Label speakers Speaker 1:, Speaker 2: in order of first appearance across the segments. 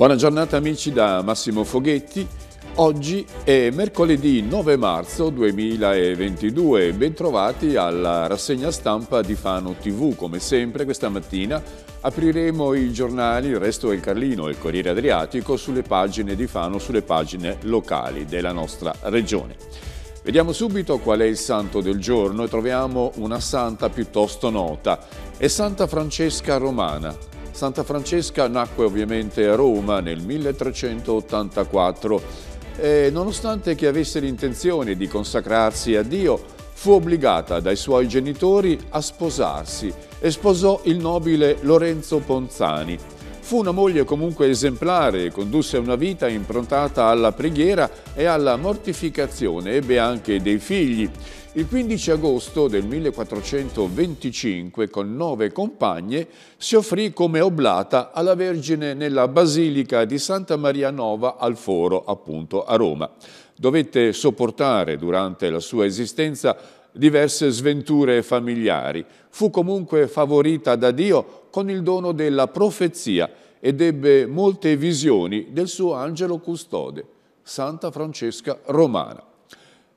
Speaker 1: Buona giornata amici da Massimo Foghetti. Oggi è mercoledì 9 marzo 2022. Bentrovati alla rassegna stampa di Fano TV. Come sempre questa mattina apriremo i giornali Il Resto del Carlino e il Corriere Adriatico sulle pagine di Fano, sulle pagine locali della nostra regione. Vediamo subito qual è il santo del giorno e troviamo una santa piuttosto nota. È Santa Francesca Romana, Santa Francesca nacque ovviamente a Roma nel 1384 e nonostante che avesse l'intenzione di consacrarsi a Dio, fu obbligata dai suoi genitori a sposarsi e sposò il nobile Lorenzo Ponzani. Fu una moglie comunque esemplare e condusse una vita improntata alla preghiera e alla mortificazione. Ebbe anche dei figli. Il 15 agosto del 1425, con nove compagne, si offrì come oblata alla Vergine nella Basilica di Santa Maria Nova al Foro, appunto a Roma. Dovette sopportare durante la sua esistenza diverse sventure familiari. Fu comunque favorita da Dio con il dono della profezia ed ebbe molte visioni del suo angelo custode, Santa Francesca Romana.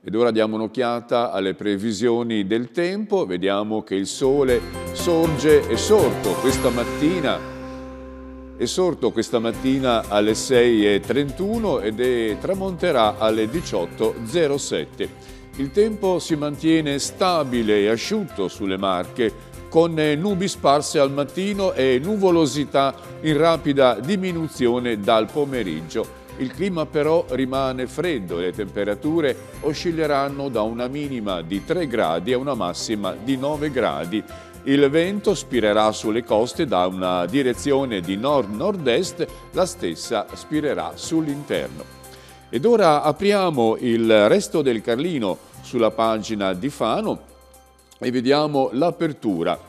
Speaker 1: Ed ora diamo un'occhiata alle previsioni del tempo, vediamo che il sole sorge e sorto questa mattina, è sorto questa mattina alle 6.31 ed è, tramonterà alle 18.07. Il tempo si mantiene stabile e asciutto sulle Marche, con nubi sparse al mattino e nuvolosità in rapida diminuzione dal pomeriggio. Il clima però rimane freddo e le temperature oscilleranno da una minima di 3 gradi a una massima di 9 gradi. Il vento spirerà sulle coste da una direzione di nord-nord-est, la stessa spirerà sull'interno. Ed ora apriamo il resto del Carlino sulla pagina di Fano e vediamo l'apertura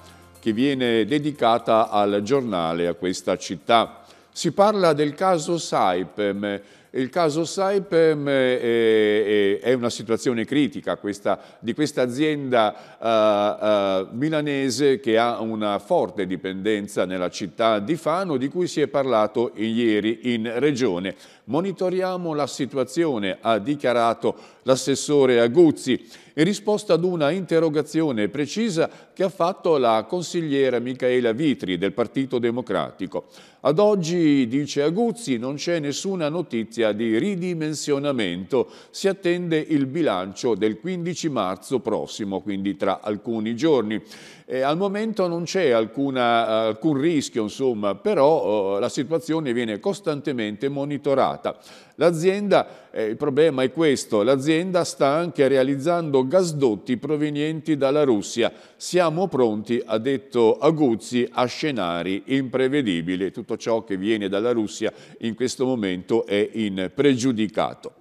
Speaker 1: che viene dedicata al giornale a questa città. Si parla del caso Saipem. Il caso Saipem eh, eh, è, una situazione critica questa, di questa azienda uh, uh, milanese che ha una forte dipendenza nella città di Fano di cui si è parlato ieri in regione. Monitoriamo la situazione, ha dichiarato l'assessore Aguzzi in risposta ad una interrogazione precisa che ha fatto la consigliera Michaela Vitri del Partito Democratico. Ad oggi, dice Aguzzi, non c'è nessuna notizia di ridimensionamento. Si attende il bilancio del 15 marzo prossimo, quindi tra alcuni giorni. Eh, al momento non c'è eh, alcun rischio, insomma, però eh, la situazione viene costantemente monitorata. L'azienda, eh, il problema è questo, l'azienda sta anche realizzando gasdotti provenienti dalla Russia. Siamo pronti, ha detto Aguzzi, a scenari imprevedibili. Tutto ciò che viene dalla Russia in questo momento è impregiudicato.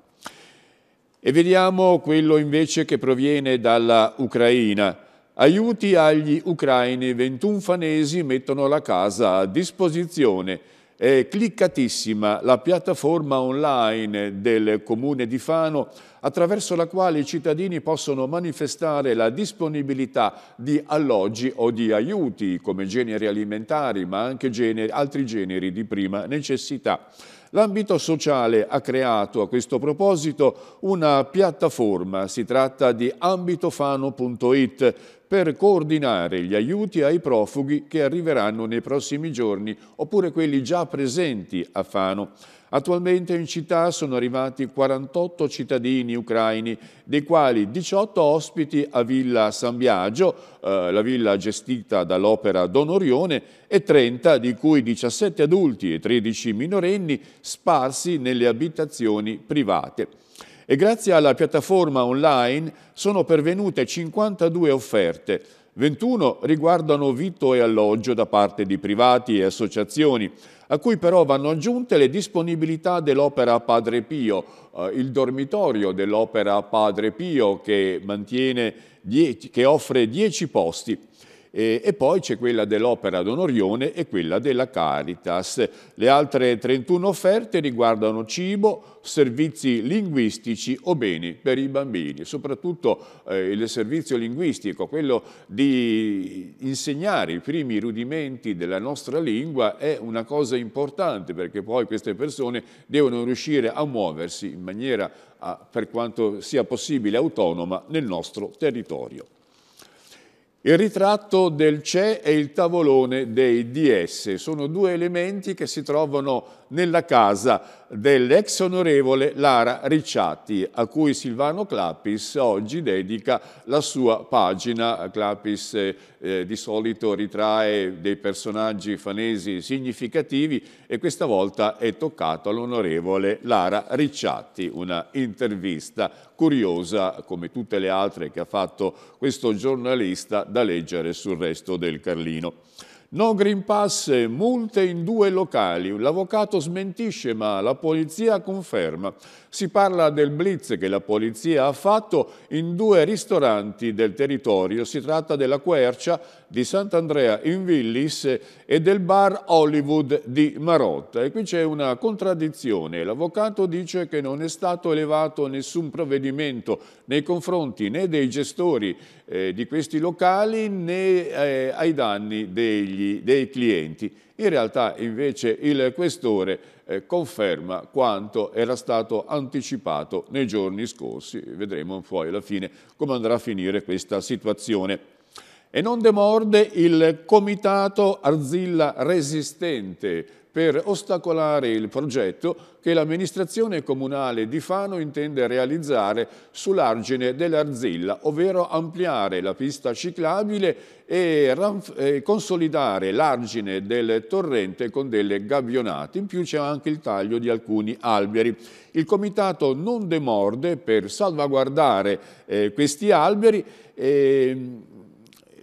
Speaker 1: E vediamo quello invece che proviene dalla Ucraina. Aiuti agli ucraini, 21 fanesi mettono la casa a disposizione. È cliccatissima la piattaforma online del comune di Fano attraverso la quale i cittadini possono manifestare la disponibilità di alloggi o di aiuti come generi alimentari ma anche generi, altri generi di prima necessità. L'ambito sociale ha creato a questo proposito una piattaforma, si tratta di ambitofano.it, per coordinare gli aiuti ai profughi che arriveranno nei prossimi giorni oppure quelli già presenti a Fano. Attualmente in città sono arrivati 48 cittadini ucraini, dei quali 18 ospiti a Villa San Biagio, eh, la villa gestita dall'Opera Don Orione, e 30, di cui 17 adulti e 13 minorenni, sparsi nelle abitazioni private e grazie alla piattaforma online sono pervenute 52 offerte, 21 riguardano vitto e alloggio da parte di privati e associazioni, a cui però vanno aggiunte le disponibilità dell'Opera Padre Pio, eh, il dormitorio dell'Opera Padre Pio che, mantiene, che offre 10 posti e, e poi c'è quella dell'Opera d'Onorione e quella della Caritas. Le altre 31 offerte riguardano cibo, servizi linguistici o beni per i bambini, soprattutto eh, il servizio linguistico, quello di insegnare i primi rudimenti della nostra lingua è una cosa importante perché poi queste persone devono riuscire a muoversi in maniera, per quanto sia possibile, autonoma nel nostro territorio. Il ritratto del CE e il tavolone dei DS sono due elementi che si trovano nella casa dell'ex onorevole Lara Ricciatti, a cui Silvano Clapis oggi dedica la sua pagina. Clapis eh, eh, di solito ritrae dei personaggi fanesi significativi e questa volta è toccato all'onorevole Lara Ricciatti, una intervista curiosa come tutte le altre che ha fatto questo giornalista da leggere sul resto del Carlino. No Green Pass, multe in due locali. L'avvocato smentisce ma la polizia conferma. Si parla del blitz che la polizia ha fatto in due ristoranti del territorio. Si tratta della Quercia di Sant'Andrea in Villis e del bar Hollywood di Marotta. E qui c'è una contraddizione. L'avvocato dice che non è stato elevato nessun provvedimento nei confronti né dei gestori eh, di questi locali né eh, ai danni degli degli, dei clienti. In realtà invece il questore eh, conferma quanto era stato anticipato nei giorni scorsi. Vedremo poi alla fine come andrà a finire questa situazione. E non demorde il Comitato Arzilla Resistente, per ostacolare il progetto che l'amministrazione comunale di Fano intende realizzare sull'argine dell'Arzilla, ovvero ampliare la pista ciclabile e consolidare l'argine del torrente con delle gabbionate. In più c'è anche il taglio di alcuni alberi. Il comitato non demorde per salvaguardare eh, questi alberi e, ehm,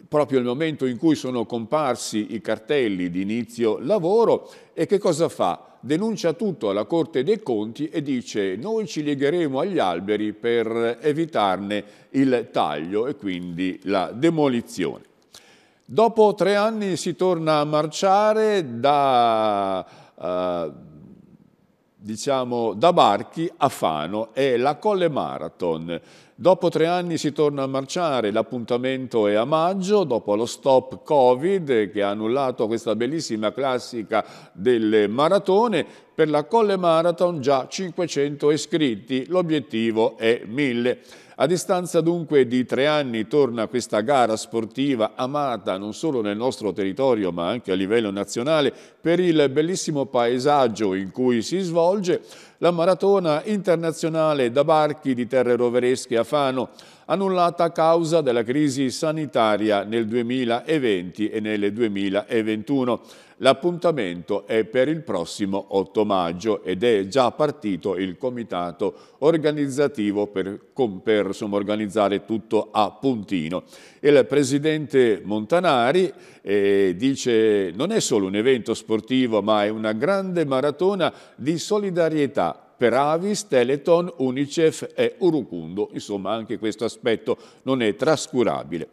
Speaker 1: proprio nel momento in cui sono comparsi i cartelli di inizio lavoro e che cosa fa? Denuncia tutto alla Corte dei Conti e dice noi ci legheremo agli alberi per evitarne il taglio e quindi la demolizione. Dopo tre anni si torna a marciare da, eh, diciamo, da Barchi a Fano, è la Colle Marathon. Dopo tre anni si torna a marciare, l'appuntamento è a maggio, dopo lo stop Covid che ha annullato questa bellissima classica delle maratone, per la Colle Marathon già 500 iscritti, l'obiettivo è 1000. A distanza dunque di tre anni torna questa gara sportiva amata non solo nel nostro territorio ma anche a livello nazionale per il bellissimo paesaggio in cui si svolge la maratona internazionale da barchi di Terre Roveresche a Fano annullata a causa della crisi sanitaria nel 2020 e nel 2021. L'appuntamento è per il prossimo 8 maggio ed è già partito il comitato organizzativo per, per organizzare tutto a puntino. Il presidente Montanari eh, dice non è solo un evento sportivo ma è una grande maratona di solidarietà per Avis, Teleton, Unicef e Urucundo. Insomma anche questo aspetto non è trascurabile.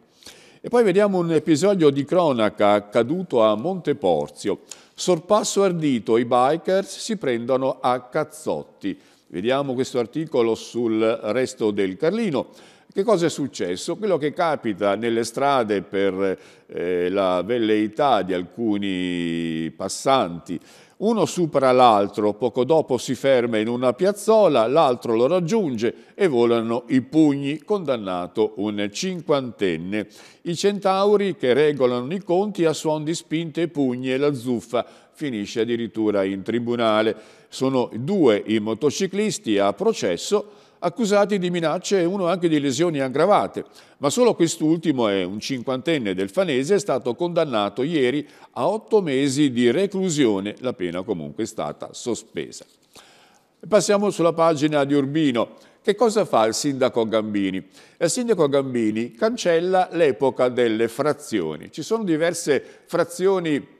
Speaker 1: E poi vediamo un episodio di cronaca accaduto a Monteporzio. Sorpasso ardito, i bikers si prendono a cazzotti. Vediamo questo articolo sul resto del Carlino. Che cosa è successo? Quello che capita nelle strade per eh, la velleità di alcuni passanti uno supera l'altro, poco dopo si ferma in una piazzola, l'altro lo raggiunge e volano i pugni, condannato un cinquantenne. I centauri che regolano i conti a suon di spinte e pugni e la zuffa finisce addirittura in tribunale. Sono due i motociclisti a processo accusati di minacce e uno anche di lesioni aggravate, ma solo quest'ultimo è un cinquantenne del Fanese, è stato condannato ieri a otto mesi di reclusione, la pena comunque è stata sospesa. Passiamo sulla pagina di Urbino. Che cosa fa il sindaco Gambini? Il sindaco Gambini cancella l'epoca delle frazioni. Ci sono diverse frazioni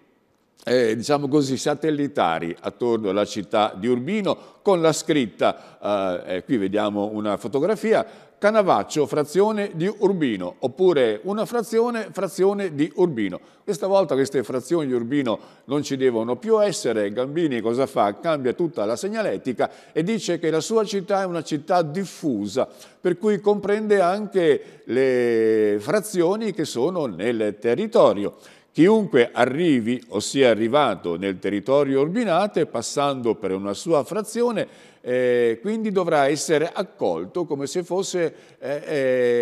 Speaker 1: eh, diciamo così, satellitari attorno alla città di Urbino con la scritta, eh, eh, qui vediamo una fotografia, Canavaccio, frazione di Urbino, oppure una frazione, frazione di Urbino. Questa volta queste frazioni di Urbino non ci devono più essere. Gambini cosa fa? Cambia tutta la segnaletica e dice che la sua città è una città diffusa, per cui comprende anche le frazioni che sono nel territorio. Chiunque arrivi o sia arrivato nel territorio Urbinate, passando per una sua frazione, eh, quindi dovrà essere accolto come se, fosse, eh,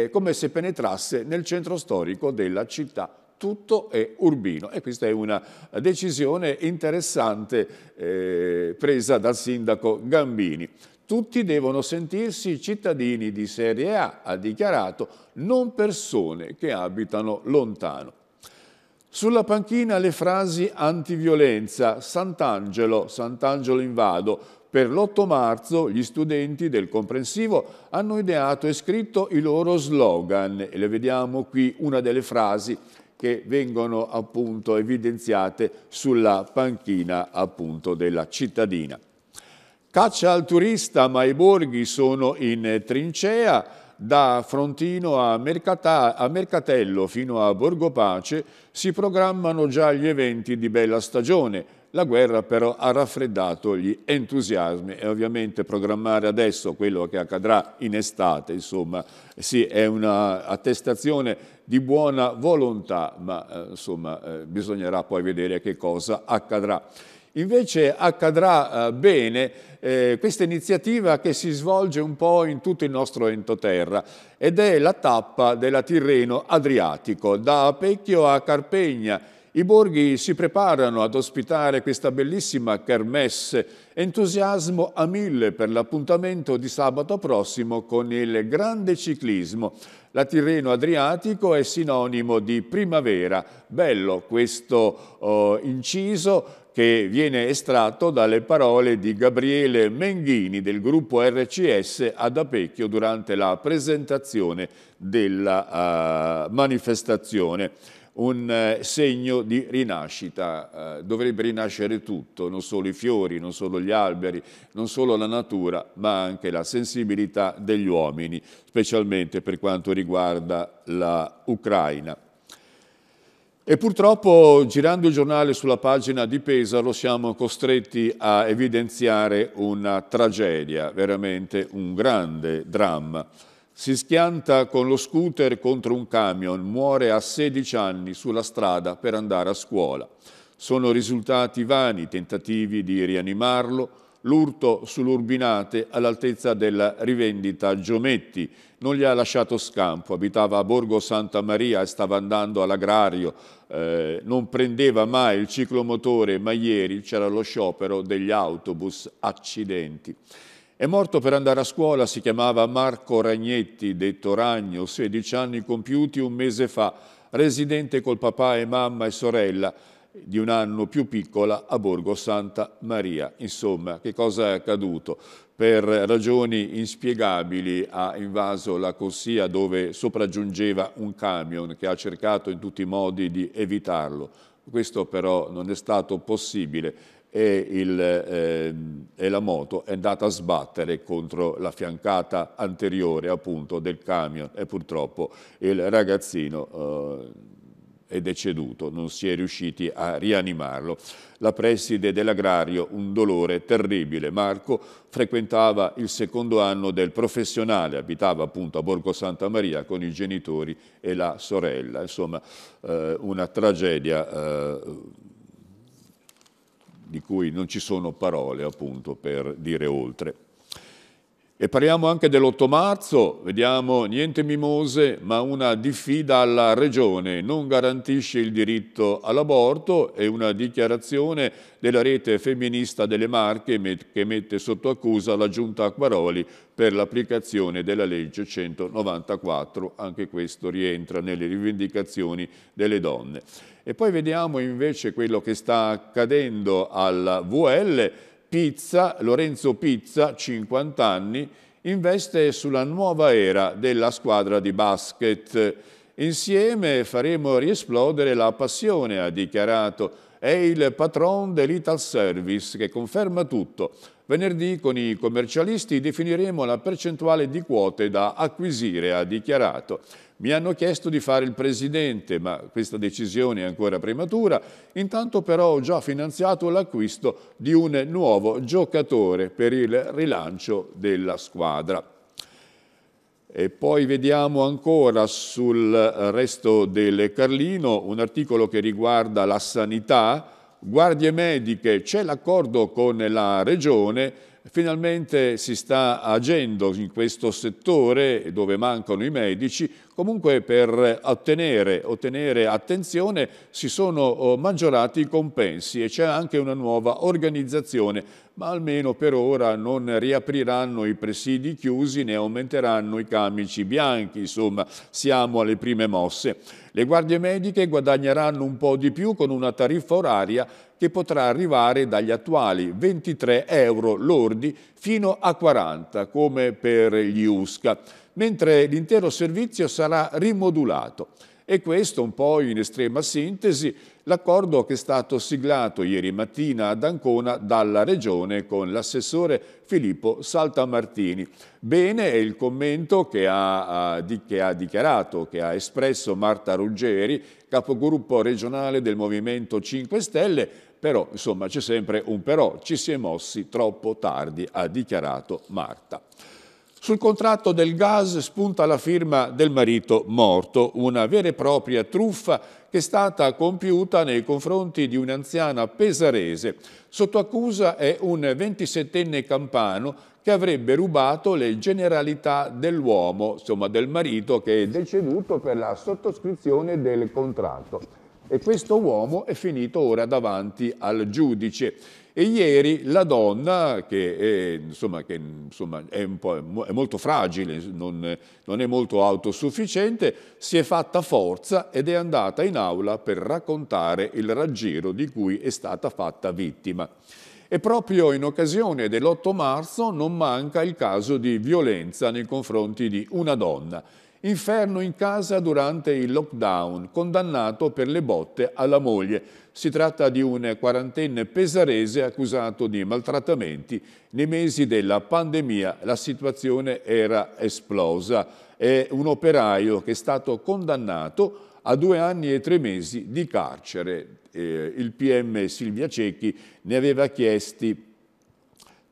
Speaker 1: eh, come se penetrasse nel centro storico della città tutto è urbino e questa è una decisione interessante eh, presa dal sindaco Gambini. Tutti devono sentirsi cittadini di serie A, ha dichiarato, non persone che abitano lontano. Sulla panchina le frasi antiviolenza, Sant'Angelo, Sant'Angelo invado. Per l'8 marzo gli studenti del comprensivo hanno ideato e scritto i loro slogan e le vediamo qui una delle frasi che vengono appunto evidenziate sulla panchina appunto della cittadina. Caccia al turista, ma i borghi sono in trincea, da Frontino a, Mercata, a, Mercatello fino a Borgopace si programmano già gli eventi di bella stagione. La guerra però ha raffreddato gli entusiasmi e ovviamente programmare adesso quello che accadrà in estate, insomma, sì, è un'attestazione di buona volontà, ma eh, insomma, eh, bisognerà poi vedere che cosa accadrà. Invece accadrà eh, bene eh, questa iniziativa che si svolge un po' in tutto il nostro entoterra ed è la tappa della Tirreno Adriatico, da Pecchio a Carpegna, i borghi si preparano ad ospitare questa bellissima kermesse, entusiasmo a mille per l'appuntamento di sabato prossimo con il grande ciclismo. La Tirreno Adriatico è sinonimo di primavera, bello questo oh, inciso che viene estratto dalle parole di Gabriele Menghini del gruppo RCS ad Apecchio durante la presentazione della uh, manifestazione. Un eh, segno di rinascita, eh, dovrebbe rinascere tutto, non solo i fiori, non solo gli alberi, non solo la natura, ma anche la sensibilità degli uomini, specialmente per quanto riguarda l'Ucraina. E purtroppo girando il giornale sulla pagina di Pesaro siamo costretti a evidenziare una tragedia, veramente un grande dramma. Si schianta con lo scooter contro un camion, muore a 16 anni sulla strada per andare a scuola. Sono risultati vani i tentativi di rianimarlo, l'urto sull'Urbinate all'altezza della rivendita Giometti. Non gli ha lasciato scampo, abitava a Borgo Santa Maria e stava andando all'agrario, eh, non prendeva mai il ciclomotore, ma ieri c'era lo sciopero degli autobus, accidenti. È morto per andare a scuola, si chiamava Marco Ragnetti, detto Ragno, 16 anni compiuti un mese fa, residente col papà e mamma e sorella, di un anno più piccola a Borgo Santa Maria. Insomma, che cosa è accaduto? Per ragioni inspiegabili ha invaso la corsia dove sopraggiungeva un camion che ha cercato in tutti i modi di evitarlo. Questo però non è stato possibile e, il, eh, e, la moto è andata a sbattere contro la fiancata anteriore appunto del camion e purtroppo il ragazzino eh, è deceduto, non si è riusciti a rianimarlo. La preside dell'agrario, un dolore terribile. Marco frequentava il secondo anno del professionale, abitava appunto a Borgo Santa Maria con i genitori e la sorella. Insomma, eh, una tragedia eh, di cui non ci sono parole appunto per dire oltre. E parliamo anche dell'8 marzo, vediamo niente mimose, ma una diffida alla Regione, non garantisce il diritto all'aborto e una dichiarazione della rete femminista delle Marche che mette sotto accusa la Giunta Acquaroli per l'applicazione della legge 194, anche questo rientra nelle rivendicazioni delle donne. E poi vediamo invece quello che sta accadendo alla VL, Pizza, Lorenzo Pizza, 50 anni, investe sulla nuova era della squadra di basket. Insieme faremo riesplodere la passione, ha dichiarato. È il patron dell'Ital Service che conferma tutto. Venerdì con i commercialisti definiremo la percentuale di quote da acquisire, ha dichiarato. Mi hanno chiesto di fare il presidente, ma questa decisione è ancora prematura. Intanto però ho già finanziato l'acquisto di un nuovo giocatore per il rilancio della squadra. E poi vediamo ancora sul resto del Carlino un articolo che riguarda la sanità, guardie mediche, c'è l'accordo con la Regione, finalmente si sta agendo in questo settore dove mancano i medici, comunque per ottenere, ottenere attenzione si sono oh, maggiorati i compensi e c'è anche una nuova organizzazione ma almeno per ora non riapriranno i presidi chiusi né aumenteranno i camici bianchi, insomma siamo alle prime mosse. Le guardie mediche guadagneranno un po' di più con una tariffa oraria che potrà arrivare dagli attuali 23 euro lordi fino a 40, come per gli USCA, mentre l'intero servizio sarà rimodulato. E questo un po' in estrema sintesi l'accordo che è stato siglato ieri mattina ad Ancona dalla Regione con l'assessore Filippo Saltamartini. Bene è il commento che ha, che ha dichiarato, che ha espresso Marta Ruggeri, capogruppo regionale del Movimento 5 Stelle, però insomma c'è sempre un però, ci si è mossi troppo tardi, ha dichiarato Marta. Sul contratto del gas spunta la firma del marito morto, una vera e propria truffa che è stata compiuta nei confronti di un'anziana pesarese. Sotto accusa è un 27enne campano che avrebbe rubato le generalità dell'uomo, insomma del marito che è deceduto per la sottoscrizione del contratto. E questo uomo è finito ora davanti al giudice. E ieri la donna, che è, insomma, che, insomma, è, è molto fragile, non, non è molto autosufficiente, si è fatta forza ed è andata in aula per raccontare il raggiro di cui è stata fatta vittima. E proprio in occasione dell'8 marzo non manca il caso di violenza nei confronti di una donna. Inferno in casa durante il lockdown, condannato per le botte alla moglie. Si tratta di un quarantenne pesarese accusato di maltrattamenti. Nei mesi della pandemia la situazione era esplosa. È un operaio che è stato condannato a due anni e tre mesi di carcere. Eh, il PM Silvia Cecchi ne aveva chiesti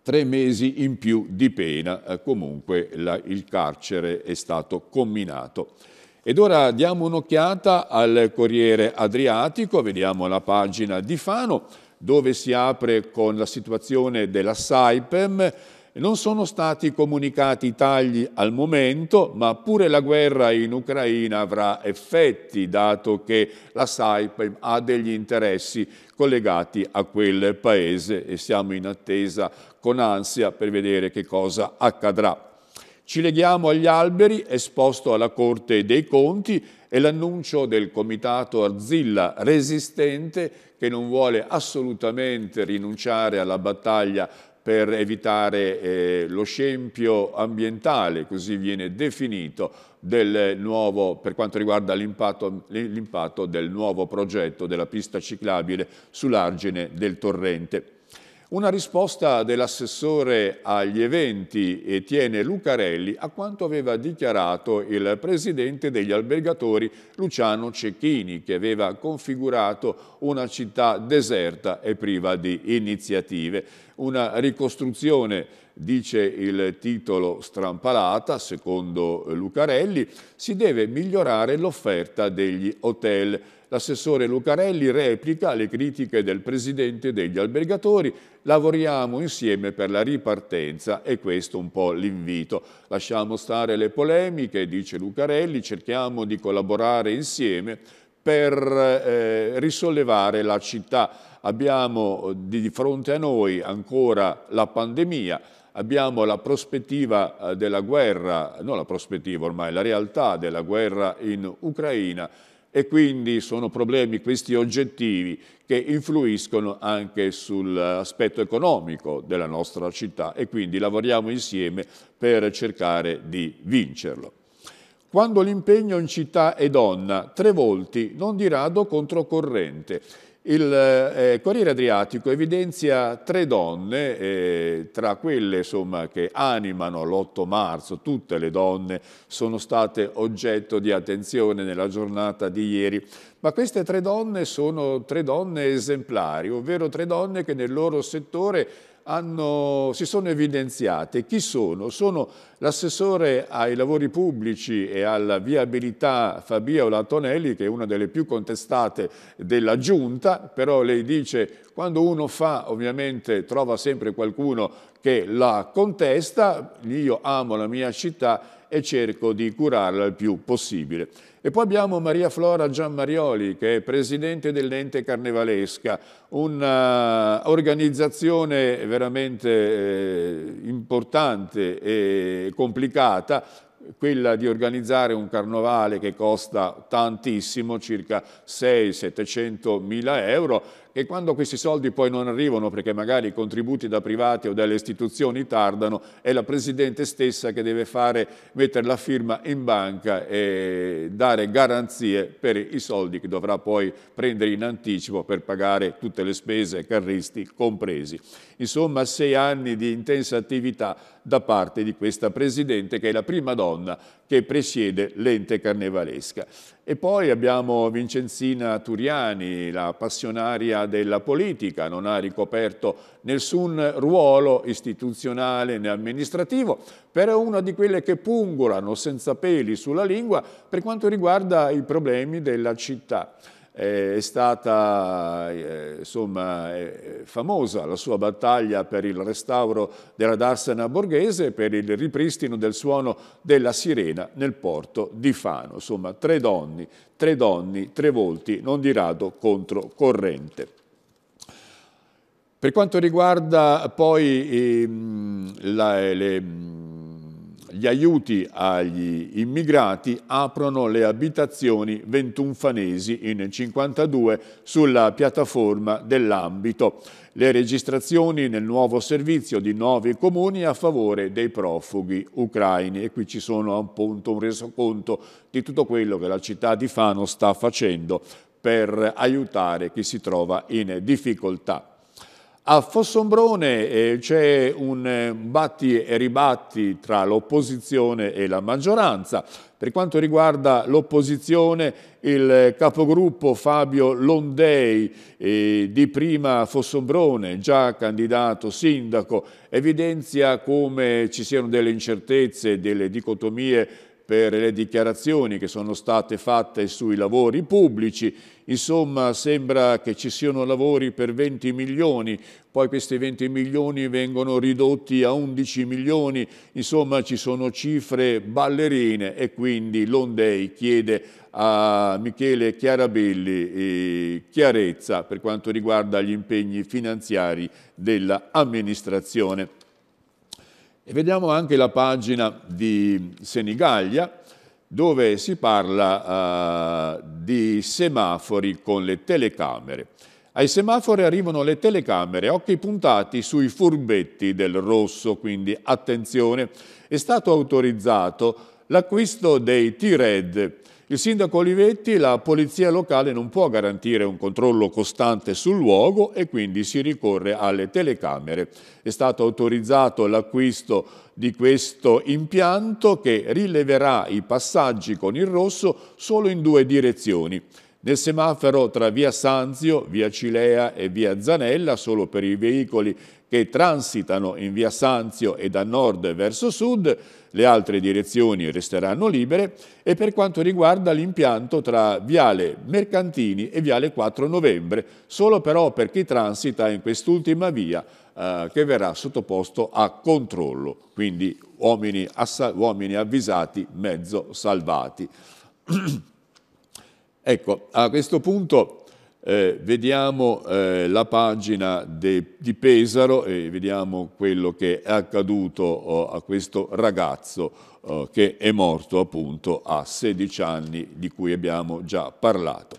Speaker 1: tre mesi in più di pena, eh, comunque la, il carcere è stato combinato. Ed ora diamo un'occhiata al Corriere Adriatico, vediamo la pagina di Fano, dove si apre con la situazione della Saipem. Non sono stati comunicati tagli al momento, ma pure la guerra in Ucraina avrà effetti, dato che la Saipem ha degli interessi collegati a quel paese e siamo in attesa con ansia per vedere che cosa accadrà. Ci leghiamo agli alberi, esposto alla Corte dei Conti, e l'annuncio del comitato Arzilla resistente che non vuole assolutamente rinunciare alla battaglia per evitare eh, lo scempio ambientale, così viene definito, nuovo, per quanto riguarda l'impatto del nuovo progetto della pista ciclabile sull'argine del torrente. Una risposta dell'assessore agli eventi Etienne Lucarelli a quanto aveva dichiarato il presidente degli albergatori Luciano Cecchini che aveva configurato una città deserta e priva di iniziative. Una ricostruzione, dice il titolo strampalata, secondo Lucarelli, si deve migliorare l'offerta degli hotel L'assessore Lucarelli replica le critiche del presidente degli albergatori. Lavoriamo insieme per la ripartenza e questo un po' l'invito. Lasciamo stare le polemiche, dice Lucarelli, cerchiamo di collaborare insieme per eh, risollevare la città. Abbiamo di fronte a noi ancora la pandemia, abbiamo la prospettiva eh, della guerra, non la prospettiva ormai, la realtà della guerra in Ucraina e quindi sono problemi questi oggettivi che influiscono anche sull'aspetto economico della nostra città e quindi lavoriamo insieme per cercare di vincerlo. Quando l'impegno in città è donna, tre Trevolti non di rado controcorrente il eh, eh, Corriere Adriatico evidenzia tre donne, eh, tra quelle insomma, che animano l'8 marzo, tutte le donne sono state oggetto di attenzione nella giornata di ieri, ma queste tre donne sono tre donne esemplari, ovvero tre donne che nel loro settore hanno, si sono evidenziate. Chi sono? Sono L'assessore ai lavori pubblici e alla viabilità Fabio Latonelli, che è una delle più contestate della Giunta, però lei dice quando uno fa ovviamente trova sempre qualcuno che la contesta, io amo la mia città e cerco di curarla il più possibile. E poi abbiamo Maria Flora Gianmarioli, che è presidente dell'ente carnevalesca, un'organizzazione veramente eh, importante e complicata, quella di organizzare un carnovale che costa tantissimo, circa 6-700 mila euro, e quando questi soldi poi non arrivano perché magari i contributi da privati o dalle istituzioni tardano, è la Presidente stessa che deve fare, mettere la firma in banca e dare garanzie per i soldi che dovrà poi prendere in anticipo per pagare tutte le spese, carristi compresi. Insomma, sei anni di intensa attività da parte di questa Presidente che è la prima donna che presiede l'ente carnevalesca. E poi abbiamo Vincenzina Turiani, la passionaria della politica, non ha ricoperto nessun ruolo istituzionale né amministrativo, però è una di quelle che pungolano senza peli sulla lingua per quanto riguarda i problemi della città è stata eh, insomma, famosa la sua battaglia per il restauro della darsena borghese e per il ripristino del suono della sirena nel porto di Fano. Insomma, tre donne, tre donni, tre volti, non di rado controcorrente. Per quanto riguarda poi ehm, la, le, gli aiuti agli immigrati aprono le abitazioni 21 fanesi in 52 sulla piattaforma dell'ambito. Le registrazioni nel nuovo servizio di nuovi comuni a favore dei profughi ucraini e qui ci sono appunto un resoconto di tutto quello che la città di Fano sta facendo per aiutare chi si trova in difficoltà. A Fossombrone eh, c'è un eh, batti e ribatti tra l'opposizione e la maggioranza. Per quanto riguarda l'opposizione, il eh, capogruppo Fabio Londei eh, di prima Fossombrone, già candidato sindaco, evidenzia come ci siano delle incertezze, delle dicotomie per le dichiarazioni che sono state fatte sui lavori pubblici Insomma, sembra che ci siano lavori per 20 milioni, poi questi 20 milioni vengono ridotti a 11 milioni, insomma ci sono cifre ballerine e quindi l'Ondei chiede a Michele Chiarabelli eh, chiarezza per quanto riguarda gli impegni finanziari dell'amministrazione. vediamo anche la pagina di Senigallia, dove si parla eh, di semafori con le telecamere. Ai semafori arrivano le telecamere, occhi puntati sui furbetti del rosso, quindi attenzione, è stato autorizzato l'acquisto dei T-Red il sindaco Olivetti, la polizia locale non può garantire un controllo costante sul luogo e quindi si ricorre alle telecamere. È stato autorizzato l'acquisto di questo impianto che rileverà i passaggi con il rosso solo in due direzioni. Nel semaforo tra via Sanzio, via Cilea e via Zanella, solo per i veicoli che transitano in via Sanzio e da nord verso sud, le altre direzioni resteranno libere e per quanto riguarda l'impianto tra Viale Mercantini e Viale 4 Novembre, solo però per chi transita in quest'ultima via eh, che verrà sottoposto a controllo, quindi uomini, uomini avvisati, mezzo salvati. ecco, a questo punto eh, vediamo eh, la pagina de, di Pesaro e vediamo quello che è accaduto oh, a questo ragazzo oh, che è morto appunto a 16 anni di cui abbiamo già parlato.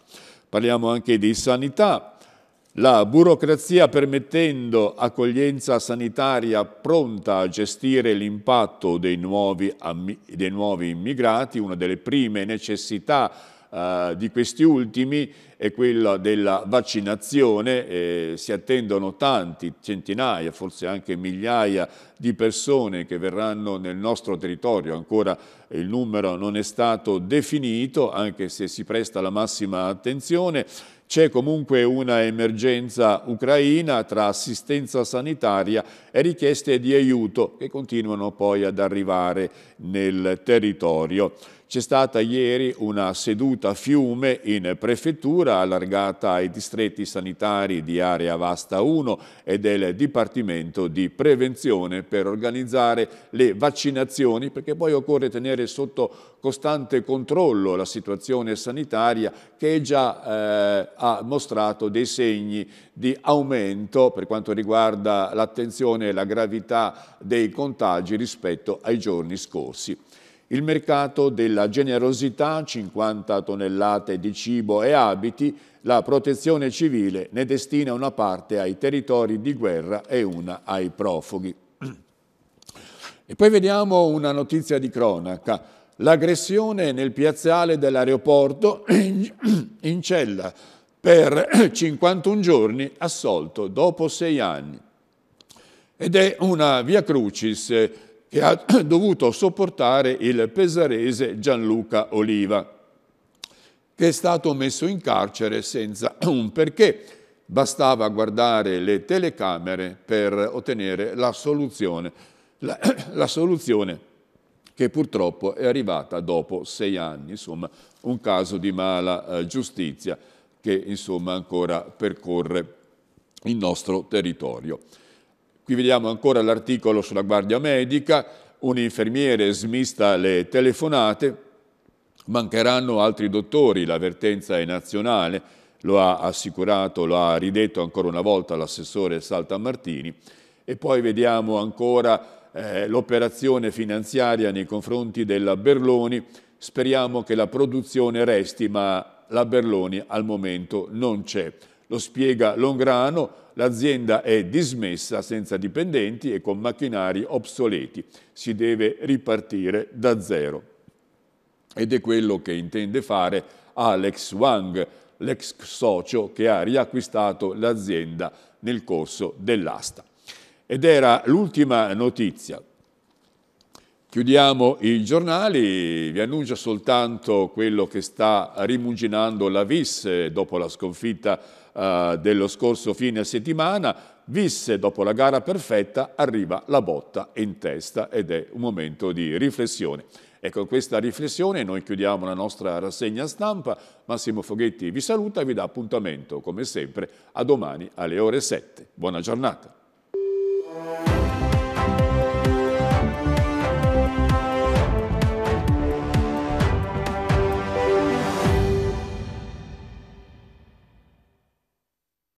Speaker 1: Parliamo anche di sanità. La burocrazia permettendo accoglienza sanitaria pronta a gestire l'impatto dei, dei nuovi immigrati, una delle prime necessità eh, di questi ultimi è quella della vaccinazione, eh, si attendono tanti, centinaia, forse anche migliaia di persone che verranno nel nostro territorio, ancora il numero non è stato definito, anche se si presta la massima attenzione, c'è comunque una emergenza ucraina tra assistenza sanitaria e richieste di aiuto che continuano poi ad arrivare nel territorio. C'è stata ieri una seduta a fiume in prefettura allargata ai distretti sanitari di area vasta 1 e del Dipartimento di Prevenzione per organizzare le vaccinazioni perché poi occorre tenere sotto costante controllo la situazione sanitaria che già eh, ha mostrato dei segni di aumento per quanto riguarda l'attenzione e la gravità dei contagi rispetto ai giorni scorsi. Il mercato della generosità, 50 tonnellate di cibo e abiti, la protezione civile ne destina una parte ai territori di guerra e una ai profughi. E poi vediamo una notizia di cronaca. L'aggressione nel piazzale dell'aeroporto in cella per 51 giorni assolto dopo sei anni. Ed è una via crucis che ha dovuto sopportare il pesarese Gianluca Oliva, che è stato messo in carcere senza un perché. Bastava guardare le telecamere per ottenere la soluzione, la, la soluzione che purtroppo è arrivata dopo sei anni, insomma un caso di mala eh, giustizia che insomma ancora percorre il nostro territorio. Qui vediamo ancora l'articolo sulla guardia medica, un infermiere smista le telefonate, mancheranno altri dottori, l'avvertenza è nazionale, lo ha assicurato, lo ha ridetto ancora una volta l'assessore Saltamartini. E poi vediamo ancora eh, l'operazione finanziaria nei confronti della Berloni. Speriamo che la produzione resti, ma la Berloni al momento non c'è. Lo spiega Longrano, l'azienda è dismessa senza dipendenti e con macchinari obsoleti. Si deve ripartire da zero. Ed è quello che intende fare Alex Wang, l'ex socio che ha riacquistato l'azienda nel corso dell'asta. Ed era l'ultima notizia. Chiudiamo i giornali, vi annuncio soltanto quello che sta rimuginando la VIS eh, dopo la sconfitta eh, dello scorso fine settimana, visse dopo la gara perfetta, arriva la botta in testa ed è un momento di riflessione. E con questa riflessione noi chiudiamo la nostra rassegna stampa. Massimo Foghetti vi saluta e vi dà appuntamento, come sempre, a domani alle ore 7. Buona giornata.